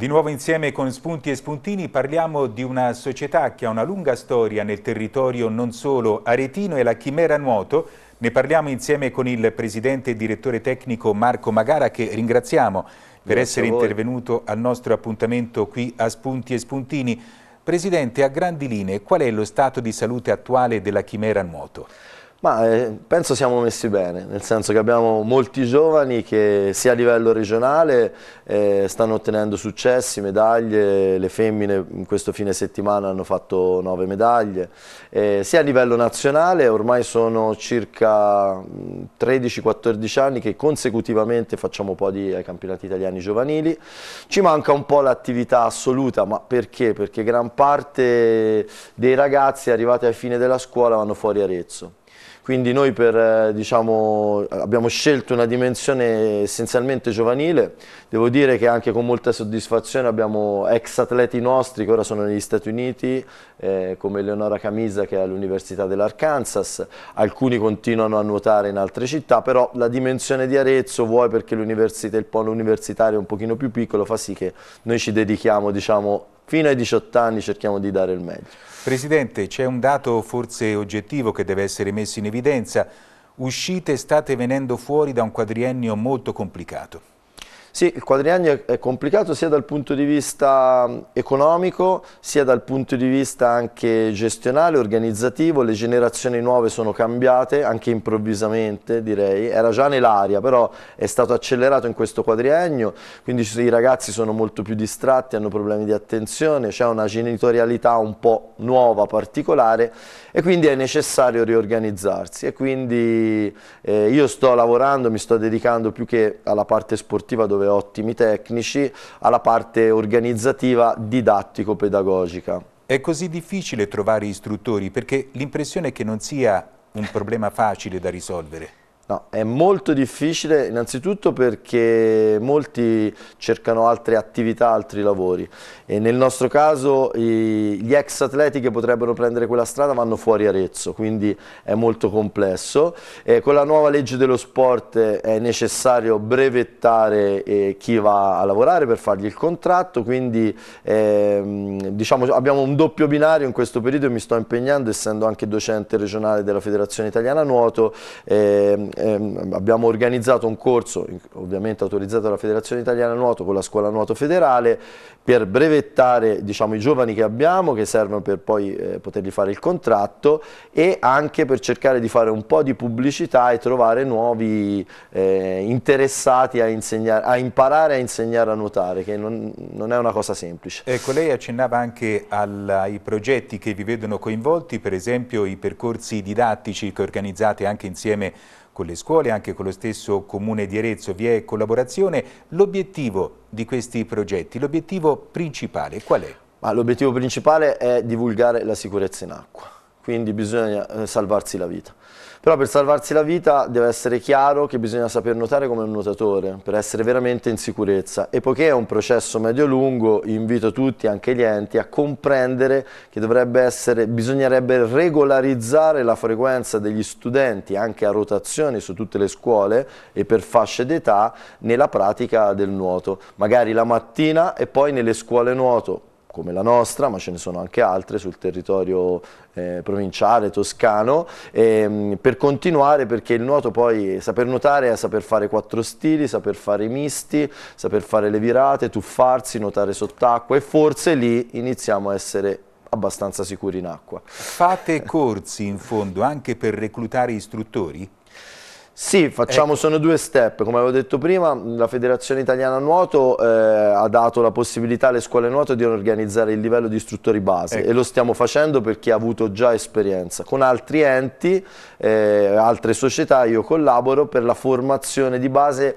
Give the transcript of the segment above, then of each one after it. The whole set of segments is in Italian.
Di nuovo insieme con Spunti e Spuntini parliamo di una società che ha una lunga storia nel territorio non solo aretino e la Chimera Nuoto. Ne parliamo insieme con il presidente e direttore tecnico Marco Magara che ringraziamo per essere intervenuto al nostro appuntamento qui a Spunti e Spuntini. Presidente, a grandi linee, qual è lo stato di salute attuale della Chimera Nuoto? Ma eh, penso siamo messi bene, nel senso che abbiamo molti giovani che sia a livello regionale eh, stanno ottenendo successi, medaglie, le femmine in questo fine settimana hanno fatto nove medaglie, eh, sia a livello nazionale ormai sono circa 13-14 anni che consecutivamente facciamo podi ai campionati italiani giovanili, ci manca un po' l'attività assoluta, ma perché? Perché gran parte dei ragazzi arrivati al fine della scuola vanno fuori Arezzo quindi noi per, eh, diciamo, abbiamo scelto una dimensione essenzialmente giovanile, devo dire che anche con molta soddisfazione abbiamo ex atleti nostri che ora sono negli Stati Uniti, eh, come Leonora Camisa che è all'Università dell'Arkansas, alcuni continuano a nuotare in altre città, però la dimensione di Arezzo vuoi perché il polo universitario è un pochino più piccolo, fa sì che noi ci dedichiamo diciamo, fino ai 18 anni cerchiamo di dare il meglio. Presidente, c'è un dato forse oggettivo che deve essere messo in evidenza. Uscite state venendo fuori da un quadriennio molto complicato. Sì, il quadriennio è complicato sia dal punto di vista economico, sia dal punto di vista anche gestionale, organizzativo, le generazioni nuove sono cambiate, anche improvvisamente direi, era già nell'aria, però è stato accelerato in questo quadriennio, quindi i ragazzi sono molto più distratti, hanno problemi di attenzione, c'è una genitorialità un po' nuova, particolare e quindi è necessario riorganizzarsi e quindi eh, io sto lavorando, mi sto dedicando più che alla parte sportiva dove dove ho ottimi tecnici, alla parte organizzativa didattico-pedagogica. È così difficile trovare istruttori perché l'impressione è che non sia un problema facile da risolvere. No, è molto difficile innanzitutto perché molti cercano altre attività, altri lavori e nel nostro caso i, gli ex atleti che potrebbero prendere quella strada vanno fuori Arezzo, quindi è molto complesso. E con la nuova legge dello sport è necessario brevettare eh, chi va a lavorare per fargli il contratto, quindi eh, diciamo, abbiamo un doppio binario in questo periodo e mi sto impegnando essendo anche docente regionale della Federazione Italiana Nuoto. Eh, ehm, abbiamo organizzato un corso, ovviamente autorizzato dalla Federazione Italiana Nuoto con la Scuola Nuoto Federale, per brevettare diciamo, i giovani che abbiamo, che servono per poi eh, poterli fare il contratto e anche per cercare di fare un po' di pubblicità e trovare nuovi eh, interessati a, insegnare, a, imparare a insegnare a nuotare, che non, non è una cosa semplice. Ecco, lei accennava anche alla, ai progetti che vi vedono coinvolti, per esempio i percorsi didattici che organizzate anche insieme con le scuole, anche con lo stesso Comune di Arezzo vi è collaborazione. L'obiettivo di questi progetti, l'obiettivo principale qual è? L'obiettivo principale è divulgare la sicurezza in acqua quindi bisogna eh, salvarsi la vita. Però per salvarsi la vita deve essere chiaro che bisogna saper nuotare come un nuotatore, per essere veramente in sicurezza. E poiché è un processo medio-lungo, invito tutti, anche gli enti, a comprendere che essere, bisognerebbe regolarizzare la frequenza degli studenti, anche a rotazione su tutte le scuole e per fasce d'età, nella pratica del nuoto. Magari la mattina e poi nelle scuole nuoto, come la nostra, ma ce ne sono anche altre sul territorio eh, provinciale, toscano, ehm, per continuare perché il nuoto poi, saper nuotare è saper fare quattro stili, saper fare i misti, saper fare le virate, tuffarsi, nuotare sott'acqua e forse lì iniziamo a essere abbastanza sicuri in acqua. Fate corsi in fondo anche per reclutare istruttori? Sì, facciamo, ecco. sono due step, come avevo detto prima, la Federazione Italiana Nuoto eh, ha dato la possibilità alle scuole nuoto di organizzare il livello di istruttori base ecco. e lo stiamo facendo per chi ha avuto già esperienza. Con altri enti, eh, altre società io collaboro per la formazione di base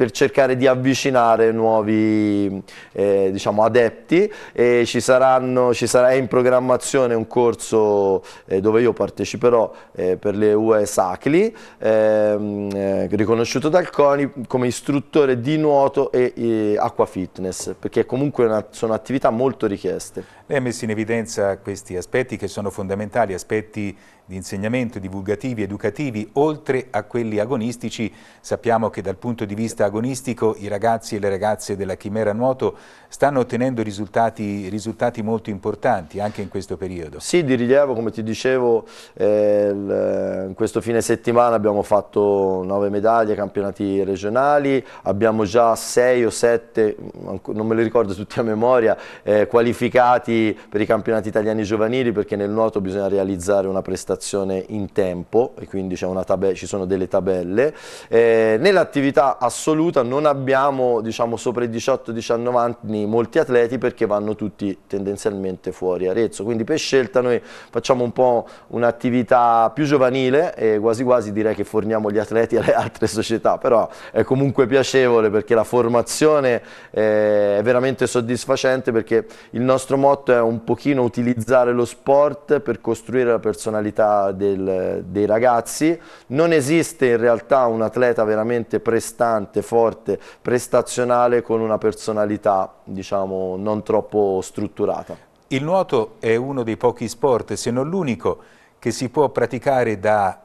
per cercare di avvicinare nuovi eh, diciamo, adepti e ci, saranno, ci, sarà in programmazione un corso eh, dove io parteciperò eh, per le UE Sacli, ehm, eh, riconosciuto dal CONI come istruttore di nuoto e, e acqua fitness, perché comunque una, sono attività molto richieste. Lei ha messo in evidenza questi aspetti che sono fondamentali, aspetti di insegnamento, divulgativi, educativi, oltre a quelli agonistici, sappiamo che dal punto di vista agonistico i ragazzi e le ragazze della Chimera Nuoto stanno ottenendo risultati, risultati molto importanti anche in questo periodo. Sì, di rilievo, come ti dicevo, eh, in questo fine settimana abbiamo fatto nove medaglie campionati regionali, abbiamo già sei o sette, non me lo ricordo tutti a memoria, eh, qualificati per i campionati italiani giovanili perché nel nuoto bisogna realizzare una prestazione in tempo e quindi ci sono delle tabelle. Eh, Nell'attività assoluta assoluta non abbiamo diciamo, sopra i 18-19 anni molti atleti perché vanno tutti tendenzialmente fuori Arezzo, quindi per scelta noi facciamo un po' un'attività più giovanile e quasi quasi direi che forniamo gli atleti alle altre società, però è comunque piacevole perché la formazione eh, è veramente soddisfacente perché il nostro motto è un pochino utilizzare lo sport per costruire la personalità del, dei ragazzi, non esiste in realtà un atleta veramente prestante, forte, prestazionale con una personalità diciamo non troppo strutturata. Il nuoto è uno dei pochi sport, se non l'unico, che si può praticare da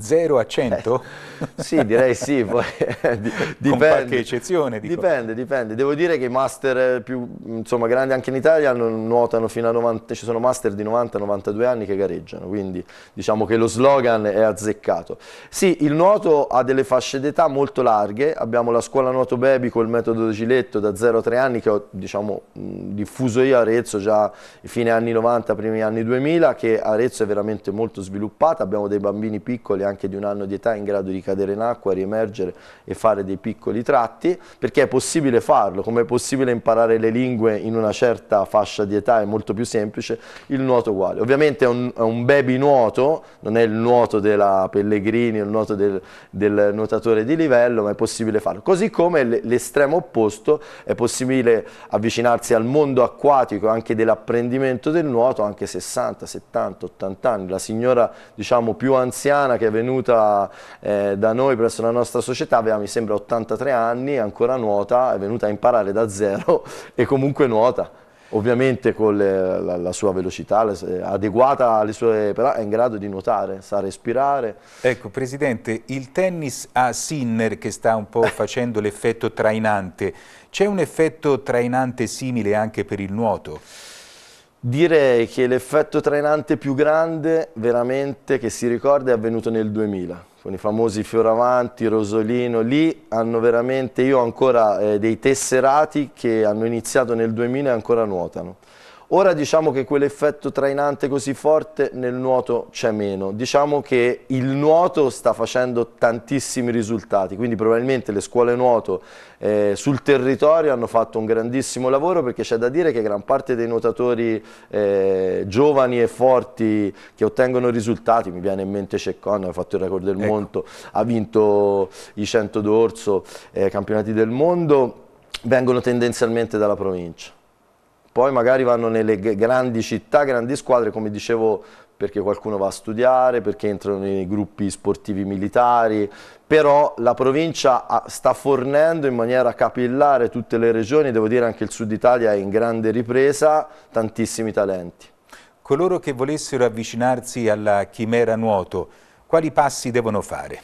0 a 100? Eh, sì, direi sì, poi eh, dipende. Con qualche eccezione, dico. Dipende, dipende. Devo dire che i master eh, più, insomma, grandi anche in Italia nuotano fino a 90, ci sono master di 90-92 anni che gareggiano, quindi diciamo che lo slogan è azzeccato. Sì, il nuoto ha delle fasce d'età molto larghe, abbiamo la scuola nuoto baby col metodo Giletto da 0 a 3 anni che ho, diciamo, diffuso io a Arezzo già fine anni 90, primi anni 2000, che a Arezzo è veramente molto sviluppata, abbiamo dei bambini piccoli piccole anche di un anno di età in grado di cadere in acqua, riemergere e fare dei piccoli tratti, perché è possibile farlo, come è possibile imparare le lingue in una certa fascia di età, è molto più semplice, il nuoto uguale. Ovviamente è un, è un baby nuoto, non è il nuoto della Pellegrini, il nuoto del, del nuotatore di livello, ma è possibile farlo. Così come l'estremo opposto, è possibile avvicinarsi al mondo acquatico anche dell'apprendimento del nuoto, anche 60, 70, 80 anni. La signora diciamo più anziana che è venuta eh, da noi presso la nostra società, aveva mi sembra 83 anni, ancora nuota, è venuta a imparare da zero e comunque nuota. Ovviamente con le, la, la, sua velocità le, adeguata alle sue... però è in grado di nuotare, sa respirare. Ecco, Presidente, il tennis a Sinner che sta un po' facendo l'effetto trainante, c'è un effetto trainante simile anche per il nuoto? Direi che l'effetto trainante più grande, veramente, che si ricorda è avvenuto nel 2000, con i famosi Fioravanti, Rosolino, lì hanno veramente, io ho ancora eh, dei tesserati che hanno iniziato nel 2000 e ancora nuotano. Ora diciamo che quell'effetto trainante così forte nel nuoto c'è meno. Diciamo che il nuoto sta facendo tantissimi risultati, quindi probabilmente le scuole nuoto eh, sul territorio hanno fatto un grandissimo lavoro perché c'è da dire che gran parte dei nuotatori eh, giovani e forti che ottengono risultati, mi viene in mente Ceccone, ha fatto il record del ecco. mondo, ha vinto i 100 d'orso, eh, campionati del mondo, vengono tendenzialmente dalla provincia poi magari vanno nelle grandi città, grandi squadre, come dicevo, perché qualcuno va a studiare, perché entrano nei gruppi sportivi militari, però la provincia ah, sta fornendo in maniera capillare tutte le regioni, devo dire anche il sud Italia è in grande ripresa, tantissimi talenti. Coloro che volessero avvicinarsi alla chimera nuoto, quali passi devono fare?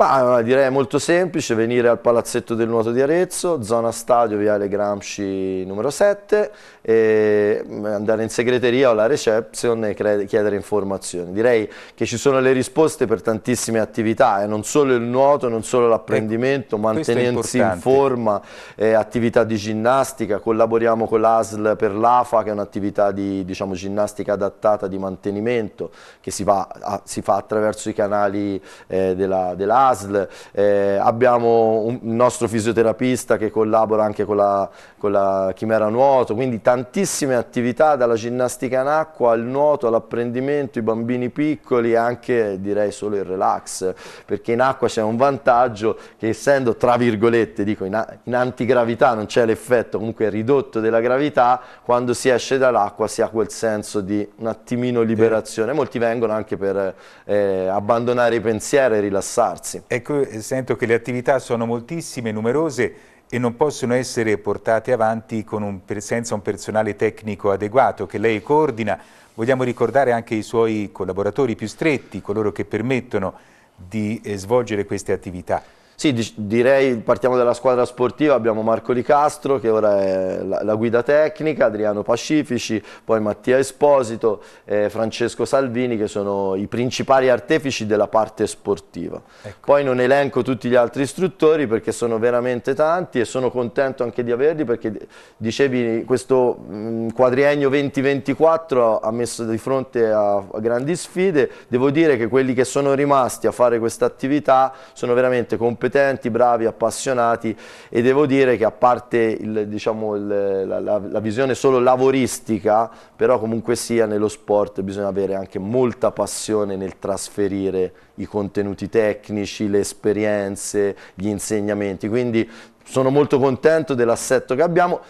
Ma direi molto semplice, venire al Palazzetto del Nuoto di Arezzo, zona stadio Viale Gramsci numero 7, mm, andare in segreteria o alla reception e chiedere informazioni. Direi che ci sono le risposte per tantissime attività, e eh, non solo il nuoto, non solo ecco, l'apprendimento, mantenersi in forma, eh, attività di ginnastica, collaboriamo con l'ASL per l'AFA che è un'attività di diciamo, ginnastica adattata di mantenimento che si, va, a, si fa attraverso i canali eh, dell'ASL. Della ASL, eh, abbiamo un, il nostro fisioterapista che collabora anche con la, con la chimera nuoto, quindi tantissime attività dalla ginnastica in acqua al nuoto, all'apprendimento, i bambini piccoli e anche direi solo il relax, perché in acqua c'è un vantaggio che essendo tra virgolette, dico in, in antigravità non c'è l'effetto comunque ridotto della gravità, quando si esce dall'acqua si ha quel senso di un attimino liberazione, molti vengono anche per eh, abbandonare i pensieri e rilassarsi. Grazie. Ecco, sento che le attività sono moltissime, numerose e non possono essere portate avanti un, senza un personale tecnico adeguato che lei coordina. Vogliamo ricordare anche i suoi collaboratori più stretti, coloro che permettono di eh, svolgere queste attività. Sì, direi partiamo dalla squadra sportiva, abbiamo Marco Di Castro che ora è la, la guida tecnica, Adriano Pacifici, poi Mattia Esposito e Francesco Salvini che sono i principali artefici della parte sportiva. Ecco. Poi non elenco tutti gli altri istruttori perché sono veramente tanti e sono contento anche di averli perché dicevi questo mm, quadriennio 2024 ha messo di fronte a, a grandi sfide, devo dire che quelli che sono rimasti a fare questa attività sono veramente competenti competenti, bravi, appassionati e devo dire che a parte il, diciamo, il, la, la, la, visione solo lavoristica, però comunque sia nello sport bisogna avere anche molta passione nel trasferire i contenuti tecnici, le esperienze, gli insegnamenti, quindi sono molto contento dell'assetto che abbiamo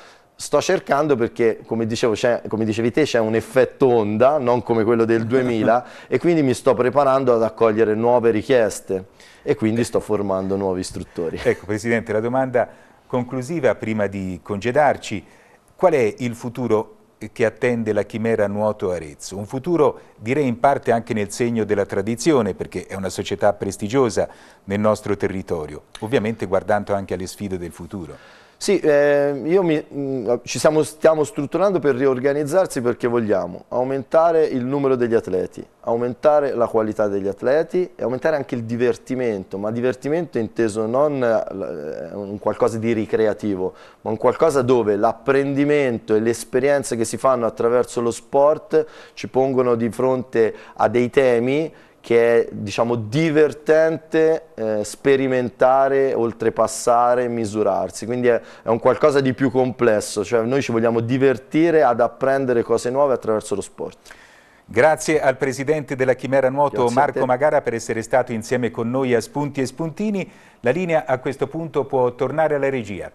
sto cercando perché, come, dicevo, come dicevi te, c'è un effetto onda, non come quello del 2000, e quindi mi sto preparando ad accogliere nuove richieste e quindi sto formando nuovi istruttori. Ecco, Presidente, la domanda conclusiva prima di congedarci. Qual è il futuro che attende la chimera Nuoto Arezzo? Un futuro direi in parte anche nel segno della tradizione perché è una società prestigiosa nel nostro territorio, ovviamente guardando anche alle sfide del futuro. Sì, eh, mi, mh, mm, ci siamo, stiamo strutturando per riorganizzarsi perché vogliamo aumentare il numero degli atleti, aumentare la qualità degli atleti e aumentare anche il divertimento, ma divertimento inteso non eh, un qualcosa di ricreativo, ma un qualcosa dove l'apprendimento e le esperienze che si fanno attraverso lo sport ci pongono di fronte a dei temi che è diciamo, divertente eh, sperimentare, oltrepassare, misurarsi, quindi è, è, un qualcosa di più complesso, cioè noi ci vogliamo divertire ad apprendere cose nuove attraverso lo sport. Grazie al presidente della Chimera Nuoto Grazie Marco Magara per essere stato insieme con noi a Spunti e Spuntini. La linea a questo punto può tornare alla regia.